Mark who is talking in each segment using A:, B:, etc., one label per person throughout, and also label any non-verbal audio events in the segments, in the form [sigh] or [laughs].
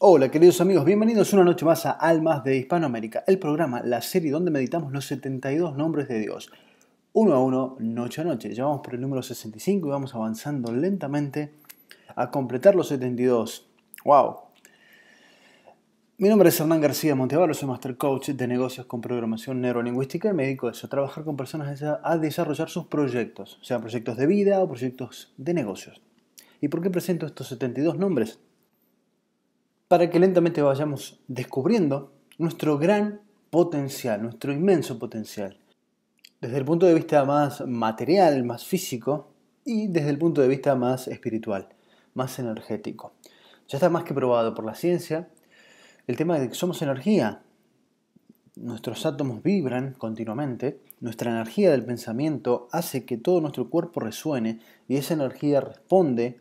A: Hola queridos amigos, bienvenidos una noche más a Almas de Hispanoamérica, el programa, la serie donde meditamos los 72 nombres de Dios, uno a uno, noche a noche. Llevamos por el número 65 y vamos avanzando lentamente a completar los 72. ¡Wow! Mi nombre es Hernán García Montevallo, soy Master Coach de negocios con programación neurolingüística y médico. dedico eso, trabajar con personas a desarrollar sus proyectos, sean proyectos de vida o proyectos de negocios. ¿Y por qué presento estos 72 nombres? para que lentamente vayamos descubriendo nuestro gran potencial, nuestro inmenso potencial. Desde el punto de vista más material, más físico, y desde el punto de vista más espiritual, más energético. Ya está más que probado por la ciencia el tema de que somos energía. Nuestros átomos vibran continuamente, nuestra energía del pensamiento hace que todo nuestro cuerpo resuene y esa energía responde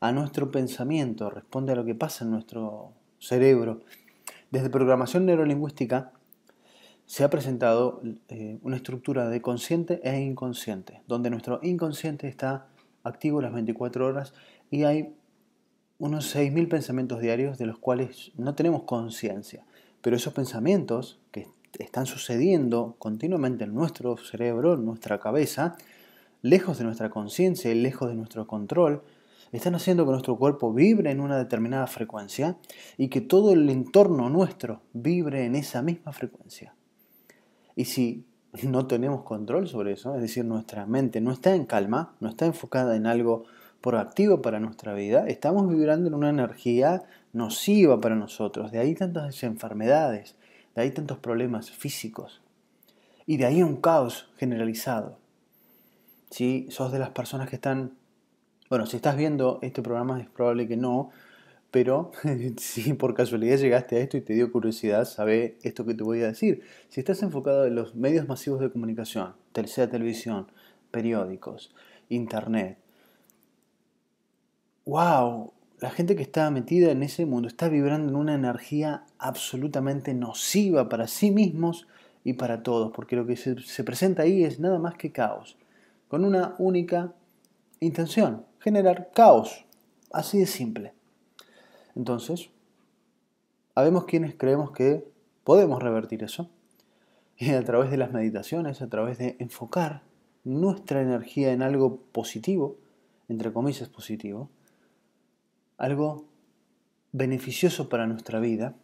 A: a nuestro pensamiento, responde a lo que pasa en nuestro cerebro. Desde programación neurolingüística se ha presentado eh, una estructura de consciente e inconsciente, donde nuestro inconsciente está activo las 24 horas y hay unos 6.000 pensamientos diarios de los cuales no tenemos conciencia. Pero esos pensamientos que están sucediendo continuamente en nuestro cerebro, en nuestra cabeza, lejos de nuestra conciencia y lejos de nuestro control, están haciendo que nuestro cuerpo vibre en una determinada frecuencia y que todo el entorno nuestro vibre en esa misma frecuencia. Y si no tenemos control sobre eso, es decir, nuestra mente no está en calma, no está enfocada en algo proactivo para nuestra vida, estamos vibrando en una energía nociva para nosotros. De ahí tantas enfermedades, de ahí tantos problemas físicos. Y de ahí un caos generalizado. Si sos de las personas que están bueno, si estás viendo este programa es probable que no, pero [laughs] si por casualidad llegaste a esto y te dio curiosidad, sabe esto que te voy a decir. Si estás enfocado en los medios masivos de comunicación, tercera televisión, periódicos, internet, wow, la gente que está metida en ese mundo está vibrando en una energía absolutamente nociva para sí mismos y para todos, porque lo que se presenta ahí es nada más que caos, con una única intención, generar caos. Así de simple. Entonces, habemos quienes creemos que podemos revertir eso. Y a través de las meditaciones, a través de enfocar nuestra energía en algo positivo, entre comillas positivo, algo beneficioso para nuestra vida,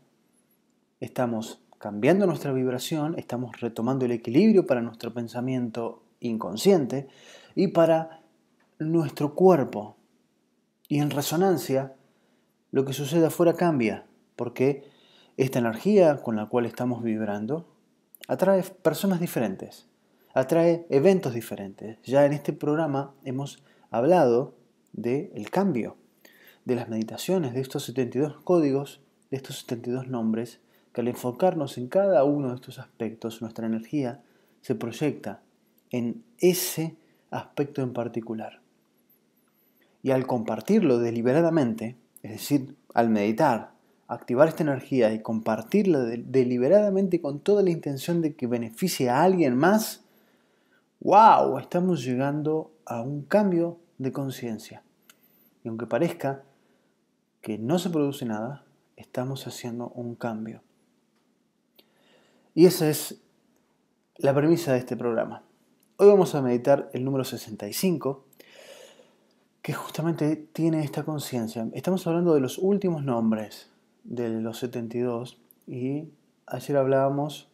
A: estamos cambiando nuestra vibración, estamos retomando el equilibrio para nuestro pensamiento inconsciente y para nuestro cuerpo. Y en resonancia, lo que sucede afuera cambia, porque esta energía con la cual estamos vibrando atrae personas diferentes, atrae eventos diferentes. Ya en este programa hemos hablado del cambio, de las meditaciones, de estos 72 códigos, de estos 72 nombres, que al enfocarnos en cada uno de estos aspectos, nuestra energía se proyecta en ese aspecto en particular. Y al compartirlo deliberadamente, es decir, al meditar, activar esta energía y compartirla deliberadamente con toda la intención de que beneficie a alguien más, wow, estamos llegando a un cambio de conciencia. Y aunque parezca que no se produce nada, estamos haciendo un cambio. Y esa es la premisa de este programa. Hoy vamos a meditar el número 65 que justamente tiene esta conciencia. Estamos hablando de los últimos nombres de los 72 y ayer hablábamos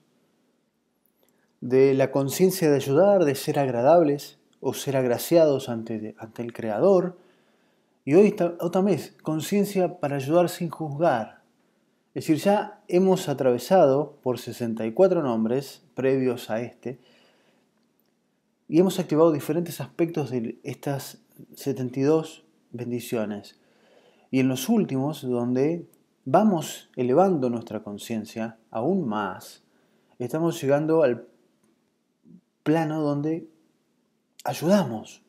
A: de la conciencia de ayudar, de ser agradables o ser agraciados ante, ante el Creador. Y hoy otra vez, conciencia para ayudar sin juzgar. Es decir, ya hemos atravesado por 64 nombres previos a este, y hemos activado diferentes aspectos de estas 72 bendiciones. Y en los últimos, donde vamos elevando nuestra conciencia aún más, estamos llegando al plano donde ayudamos,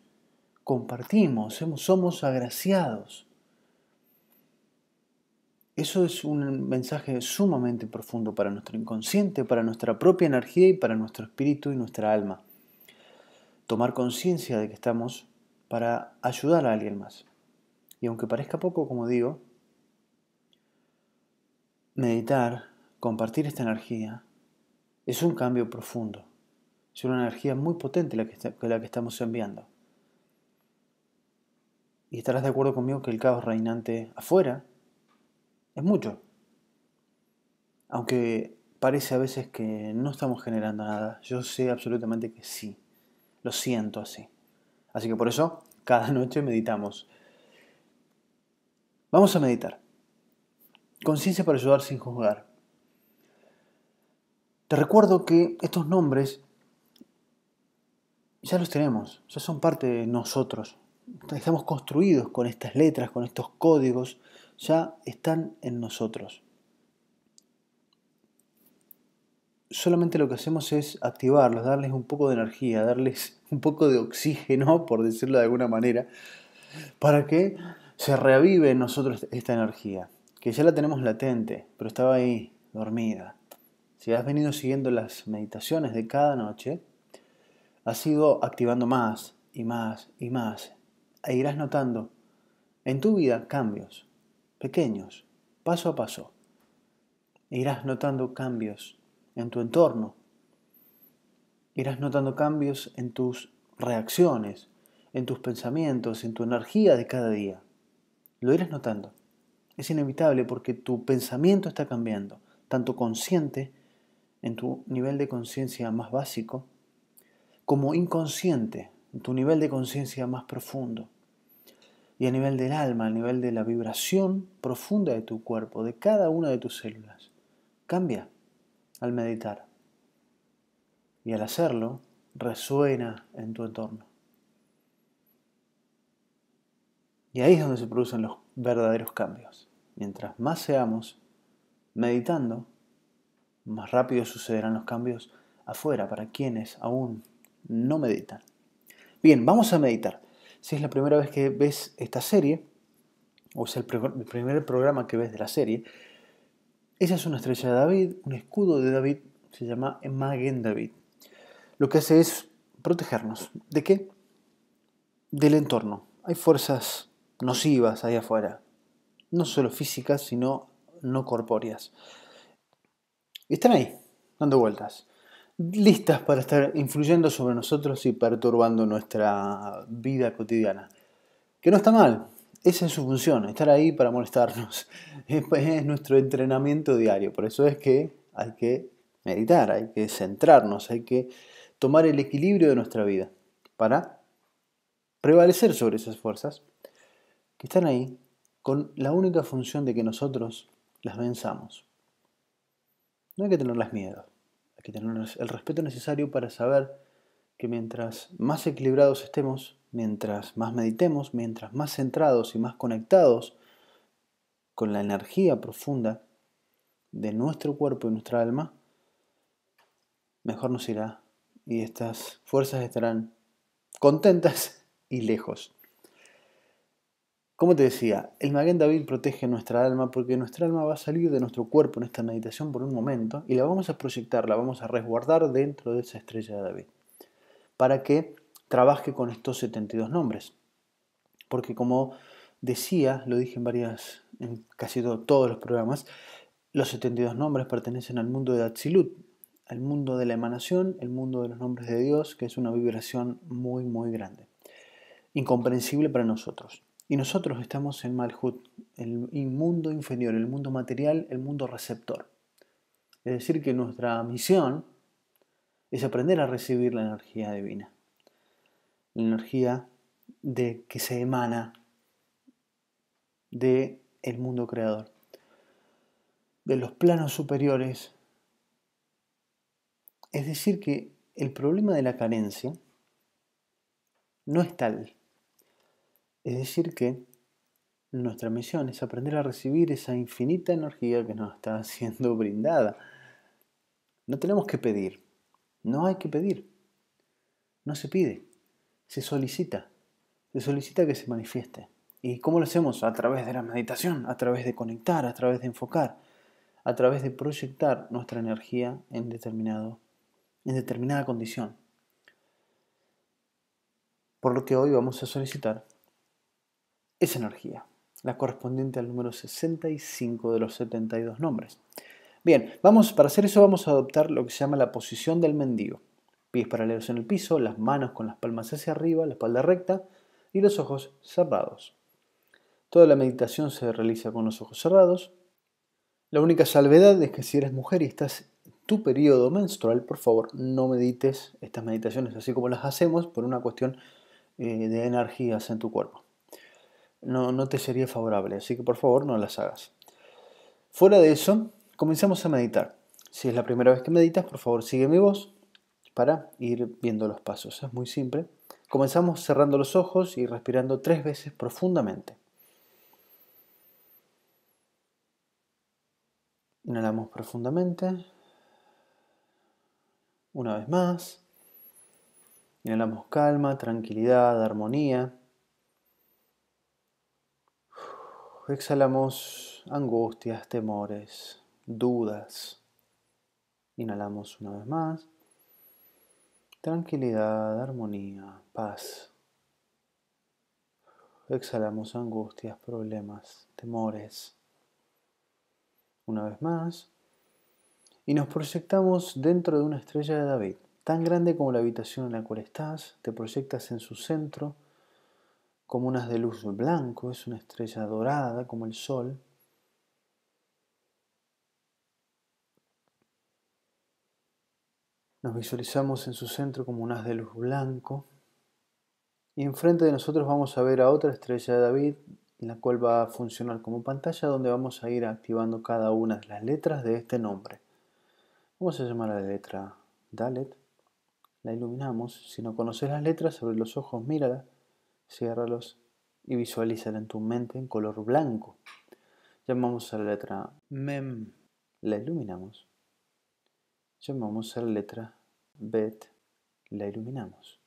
A: compartimos, somos agraciados. Eso es un mensaje sumamente profundo para nuestro inconsciente, para nuestra propia energía y para nuestro espíritu y nuestra alma tomar conciencia de que estamos para ayudar a alguien más. Y aunque parezca poco, como digo, meditar, compartir esta energía, es un cambio profundo. Es una energía muy potente la que, la que estamos enviando. Y estarás de acuerdo conmigo que el caos reinante afuera es mucho. Aunque parece a veces que no estamos generando nada, yo sé absolutamente que sí. Lo siento así. Así que por eso cada noche meditamos. Vamos a meditar. Conciencia para ayudar sin juzgar. Te recuerdo que estos nombres ya los tenemos, ya son parte de nosotros. Estamos construidos con estas letras, con estos códigos, ya están en nosotros. solamente lo que hacemos es activarlos, darles un poco de energía, darles [laughs] un poco de oxígeno, por decirlo de alguna manera, para que se reavive en nosotros esta energía, que ya la tenemos latente, pero estaba ahí, dormida. Si has venido siguiendo las meditaciones de cada noche, has ido activando más y más y más, e irás notando en tu vida cambios, pequeños, paso a paso. E irás notando cambios en tu entorno. Irás notando cambios en tus reacciones, en tus pensamientos, en tu energía de cada día. Lo irás notando. Es inevitable porque tu pensamiento está cambiando, tanto consciente, en tu nivel de conciencia más básico, como inconsciente, en tu nivel de conciencia más profundo. Y a nivel del alma, a nivel de la vibración profunda de tu cuerpo, de cada una de tus células. Cambia al meditar. Y al hacerlo, resuena en tu entorno. Y ahí es donde se producen los verdaderos cambios. Mientras más seamos meditando, más rápido sucederán los cambios afuera para quienes aún no meditan. Bien, vamos a meditar. Si es la primera vez que ves esta serie, o es el, el primer programa que ves de la serie, esa es una estrella de David, un escudo de David, se llama Magen David. Lo que hace es protegernos. ¿De qué? Del entorno. Hay fuerzas nocivas ahí afuera, no solo físicas, sino no corpóreas. Y Están ahí, dando vueltas, listas para estar influyendo sobre nosotros y perturbando nuestra vida cotidiana. Que no está mal, esa es su función, estar ahí para molestarnos. [laughs] Es, nuestro entrenamiento diario. Por eso es que hay que meditar, hay que centrarnos, hay que tomar el equilibrio de nuestra vida para prevalecer sobre esas fuerzas que están ahí con la única función de que nosotros las venzamos. No hay que tenerlas miedo, hay que tener el respeto necesario para saber que mientras más equilibrados estemos, mientras más meditemos, mientras más centrados y más conectados con la energía profunda de nuestro cuerpo y nuestra alma, mejor nos irá y estas fuerzas estarán contentas y lejos. Como te decía, el magen David protege nuestra alma porque nuestra alma va a salir de nuestro cuerpo en esta meditación por un momento y la vamos a proyectar, la vamos a resguardar dentro de esa estrella de David para que trabaje con estos 72 nombres. Porque como decía, lo dije en varias, en casi todos los programas, los 72 nombres pertenecen al mundo de Atzilut, al mundo de la emanación, el mundo de los nombres de Dios, que es una vibración muy, muy grande, incomprensible para nosotros. Y nosotros estamos en Malhut, el mundo inferior, el mundo material, el mundo receptor. Es decir, que nuestra misión es aprender a recibir la energía divina, la energía de que se emana de el mundo creador, de los planos superiores. Es decir que el problema de la carencia no es tal. Es decir que nuestra misión es aprender a recibir esa infinita energía que nos está siendo [laughs] brindada. No tenemos que pedir, no hay que pedir. No se pide. Se solicita. Se solicita que se manifieste. ¿Y cómo lo hacemos? A través de la meditación, a través de conectar, a través de enfocar, a través de proyectar nuestra energía en, determinado, en determinada condición. Por lo que hoy vamos a solicitar esa energía, la correspondiente al número 65 de los 72 nombres. Bien, vamos, para hacer eso vamos a adoptar lo que se llama la posición del mendigo. Pies paralelos en el piso, las manos con las palmas hacia arriba, la espalda recta y los ojos cerrados. Toda la meditación se realiza con los ojos cerrados. La única salvedad es que si eres mujer y estás en tu periodo menstrual, por favor, no medites estas meditaciones así como las hacemos por una cuestión eh, de energías en tu cuerpo. No, no te sería favorable, así que por favor no las hagas. Fuera de eso, Comenzamos a meditar. Si es la primera vez que meditas, por favor sigue mi voz para ir viendo los pasos. Es muy simple. Comenzamos cerrando los ojos y respirando tres veces profundamente. Inhalamos profundamente. Una vez más. Inhalamos calma, tranquilidad, armonía. Exhalamos angustias, temores, dudas. Inhalamos una vez más. Tranquilidad, armonía, paz. Exhalamos angustias, problemas, temores. Una vez más. Y nos proyectamos dentro de una estrella de David, tan grande como la habitación en la cual estás. Te proyectas en su centro, como unas de luz blanco, es una estrella dorada como el sol, Nos visualizamos en su centro como un haz de luz blanco. Y enfrente de nosotros vamos a ver a otra estrella de David, la cual va a funcionar como pantalla donde vamos a ir activando cada una de las letras de este nombre. Vamos a llamar a la letra Dalet. La iluminamos. Si no conoces las letras, abre los ojos, mírala ciérralos y visualízala en tu mente en color blanco. Llamamos a la letra Mem. La iluminamos llamamos a la letra B la iluminamos.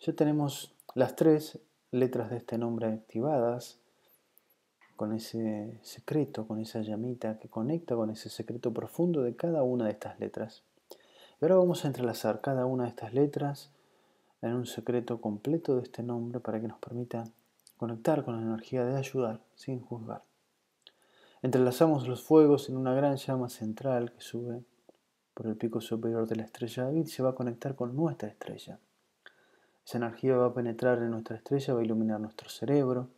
A: Ya tenemos las tres letras de este nombre activadas, con ese secreto, con esa llamita que conecta con ese secreto profundo de cada una de estas letras. Y ahora vamos a entrelazar cada una de estas letras en un secreto completo de este nombre para que nos permita conectar con la energía de ayudar sin juzgar. Entrelazamos los fuegos en una gran llama central que sube por el pico superior de la estrella David se va a conectar con nuestra estrella. Esa energía va a penetrar en nuestra estrella, va a iluminar nuestro cerebro.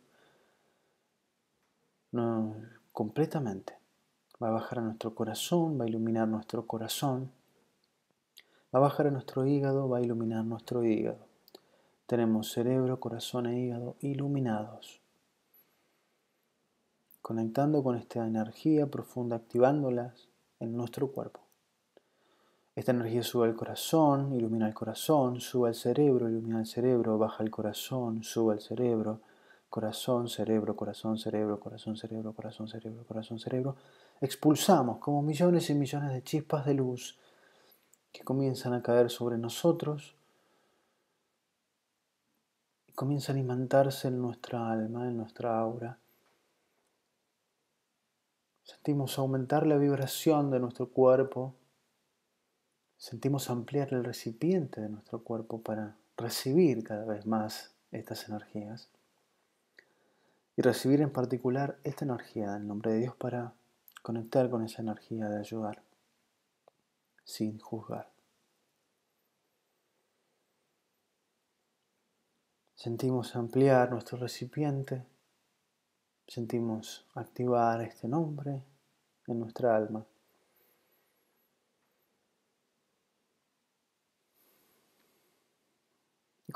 A: No, completamente. Va a bajar a nuestro corazón, va a iluminar nuestro corazón. Va a bajar a nuestro hígado, va a iluminar nuestro hígado. Tenemos cerebro, corazón e hígado iluminados. Conectando con esta energía profunda, activándolas en nuestro cuerpo. Esta energía sube al corazón, ilumina el corazón, sube al cerebro, ilumina el cerebro, baja el corazón, sube al cerebro, corazón, cerebro, corazón, cerebro, corazón, cerebro, corazón, cerebro, corazón, cerebro. Expulsamos como millones y millones de chispas de luz que comienzan a caer sobre nosotros y comienzan a imantarse en nuestra alma, en nuestra aura. Sentimos aumentar la vibración de nuestro cuerpo Sentimos ampliar el recipiente de nuestro cuerpo para recibir cada vez más estas energías y recibir en particular esta energía del nombre de Dios para conectar con esa energía de ayudar sin juzgar. Sentimos ampliar nuestro recipiente, sentimos activar este nombre en nuestra alma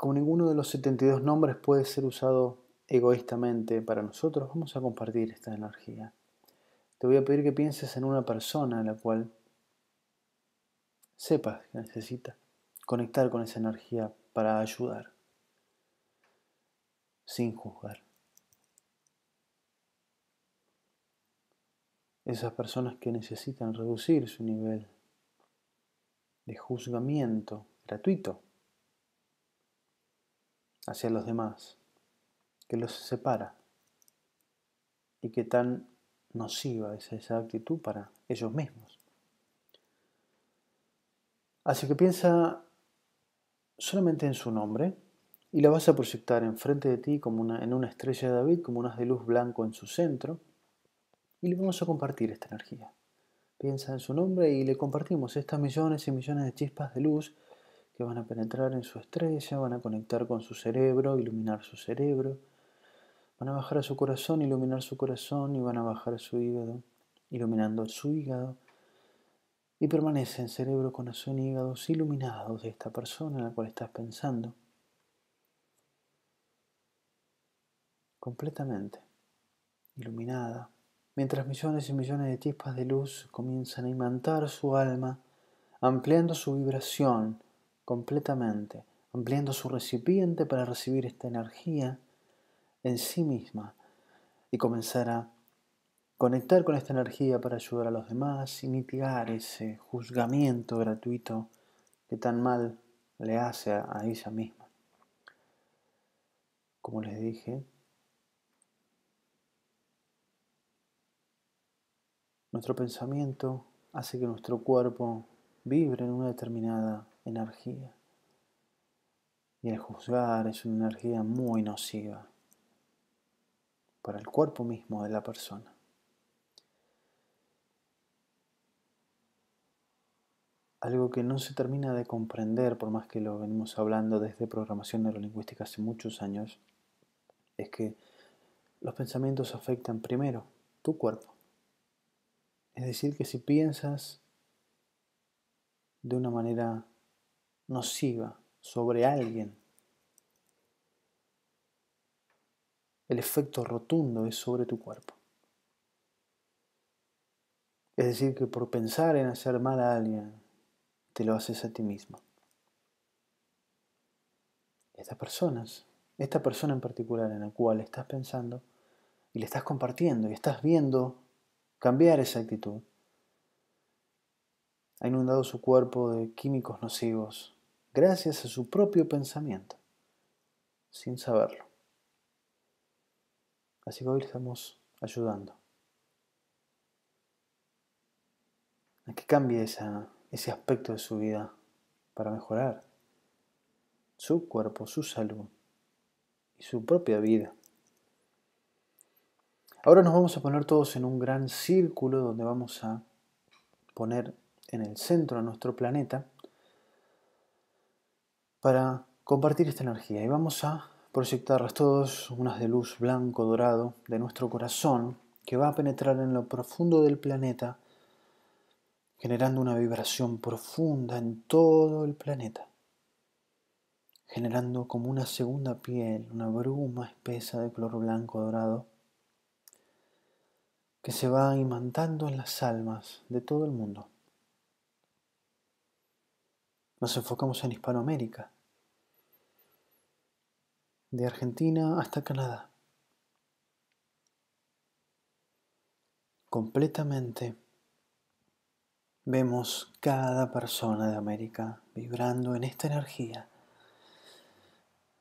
A: como ninguno de los 72 nombres puede ser usado egoístamente para nosotros, vamos a compartir esta energía. Te voy a pedir que pienses en una persona a la cual sepas que necesita conectar con esa energía para ayudar, sin juzgar. Esas personas que necesitan reducir su nivel de juzgamiento gratuito hacia los demás, que los separa y que tan nociva es esa actitud para ellos mismos. Así que piensa solamente en su nombre y la vas a proyectar enfrente de ti como una, en una estrella de David, como un haz de luz blanco en su centro y le vamos a compartir esta energía. Piensa en su nombre y le compartimos estas millones y millones de chispas de luz van a penetrar en su estrella, van a conectar con su cerebro, iluminar su cerebro, van a bajar a su corazón, iluminar su corazón y van a bajar a su hígado, iluminando su hígado. Y en cerebro, corazón y hígados iluminados de esta persona en la cual estás pensando. Completamente iluminada, mientras millones y millones de chispas de luz comienzan a imantar su alma, ampliando su vibración completamente, ampliando su recipiente para recibir esta energía en sí misma y comenzar a conectar con esta energía para ayudar a los demás y mitigar ese juzgamiento gratuito que tan mal le hace a ella misma. Como les dije, nuestro pensamiento hace que nuestro cuerpo vibre en una determinada energía. Y el juzgar es una energía muy nociva para el cuerpo mismo de la persona. Algo que no se termina de comprender, por más que lo venimos hablando desde programación neurolingüística hace muchos años, es que los pensamientos afectan primero tu cuerpo. Es decir, que si piensas de una manera nociva sobre alguien. El efecto rotundo es sobre tu cuerpo. Es decir, que por pensar en hacer mal a alguien, te lo haces a ti mismo. Estas personas, esta persona en particular en la cual estás pensando y le estás compartiendo y estás viendo cambiar esa actitud, ha inundado su cuerpo de químicos nocivos gracias a su propio pensamiento, sin saberlo. Así que hoy estamos ayudando a que cambie ese aspecto de su vida para mejorar su cuerpo, su salud y su propia vida. Ahora nos vamos a poner todos en un gran círculo donde vamos a poner en el centro a nuestro planeta para compartir esta energía y vamos a proyectarlas todos, unas de luz blanco, dorado, de nuestro corazón, que va a penetrar en lo profundo del planeta, generando una vibración profunda en todo el planeta, generando como una segunda piel, una bruma espesa de color blanco, dorado, que se va imantando en las almas de todo el mundo. Nos enfocamos en Hispanoamérica, de Argentina hasta Canadá, completamente vemos cada persona de América vibrando en esta energía,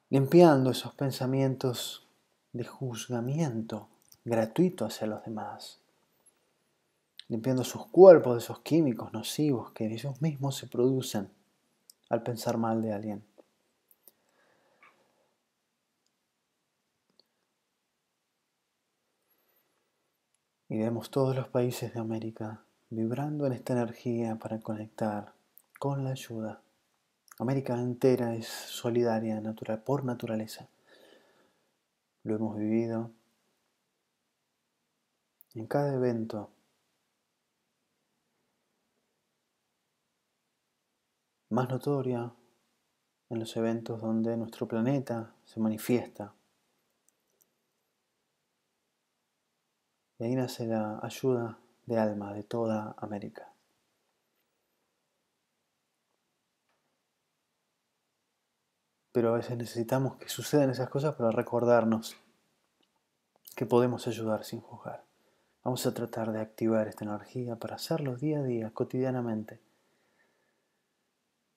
A: limpiando esos pensamientos de juzgamiento gratuito hacia los demás, limpiando sus cuerpos de esos químicos nocivos que ellos mismos se producen al pensar mal de alguien. Y vemos todos los países de América vibrando en esta energía para conectar con la ayuda. América entera es solidaria natural, por naturaleza. Lo hemos vivido en cada evento más notoria en los eventos donde nuestro planeta se manifiesta. Y ahí nace la ayuda de alma de toda América. Pero a veces necesitamos que sucedan esas cosas para recordarnos que podemos ayudar sin juzgar. Vamos a tratar de activar esta energía para hacerlo día a día, cotidianamente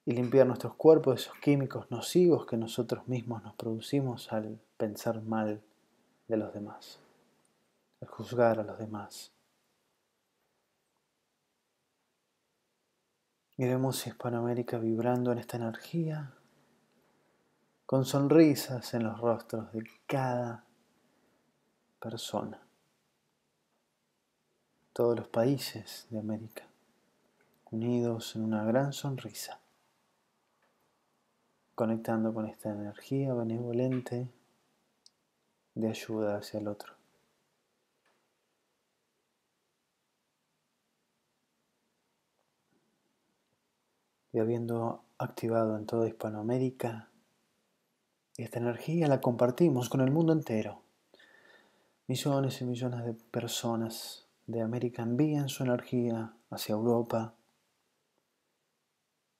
A: y limpiar nuestros cuerpos de esos químicos nocivos que nosotros mismos nos producimos al pensar mal de los demás, al juzgar a los demás. Vemos Hispanoamérica vibrando en esta energía, con sonrisas en los rostros de cada persona. Todos los países de América, unidos en una gran sonrisa conectando con esta energía benevolente de ayuda hacia el otro. Y habiendo activado en toda Hispanoamérica, esta energía la compartimos con el mundo entero. Millones y millones de personas de América envían su energía hacia Europa,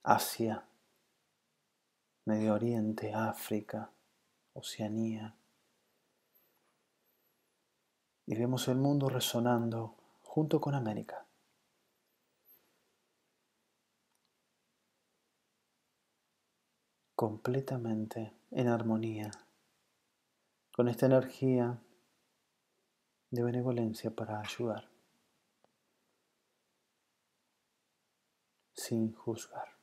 A: Asia, Medio Oriente, África, Oceanía. Y vemos el mundo resonando junto con América. completamente en armonía con esta energía de benevolencia para ayudar, sin juzgar.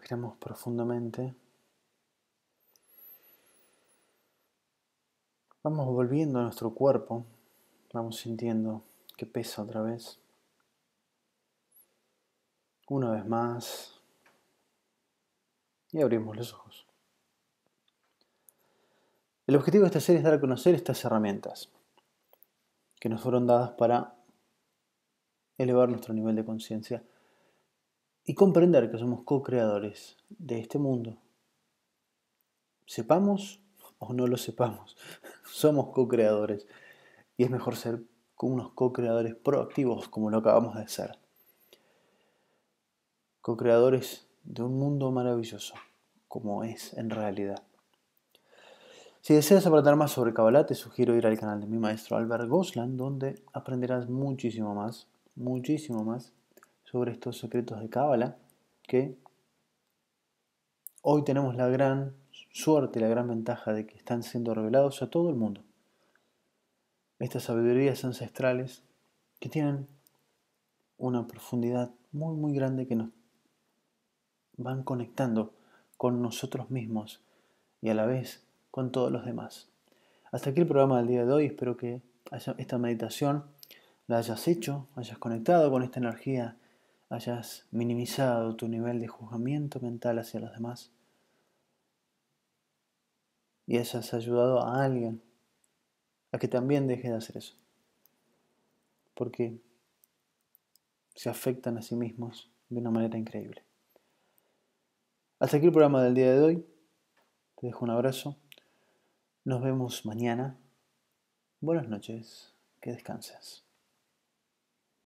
A: Respiramos profundamente. Vamos volviendo a nuestro cuerpo. Vamos sintiendo que pesa otra vez. Una vez más. Y abrimos los ojos. El objetivo de esta serie es dar a conocer estas herramientas que nos fueron dadas para elevar nuestro nivel de conciencia y comprender que somos co-creadores de este mundo. Sepamos o no lo sepamos, [laughs] somos co-creadores y es mejor ser unos co-creadores proactivos como lo acabamos de ser. Co-creadores de un mundo maravilloso como es en realidad. Si deseas aprender más sobre Kabbalah, te sugiero ir al canal de mi maestro Albert Gosland donde aprenderás muchísimo más, muchísimo más sobre estos secretos de Cábala que hoy tenemos la gran suerte, la gran ventaja de que están siendo revelados a todo el mundo. Estas sabidurías ancestrales que tienen una profundidad muy muy grande que nos van conectando con nosotros mismos y a la vez con todos los demás. Hasta aquí el programa del día de hoy. Espero que esta meditación la hayas hecho, hayas conectado con esta energía hayas minimizado tu nivel de juzgamiento mental hacia los demás y hayas ayudado a alguien a que también deje de hacer eso. Porque se afectan a sí mismos de una manera increíble. Hasta aquí el programa del día de hoy. Te dejo un abrazo. Nos vemos mañana. Buenas noches. Que descanses.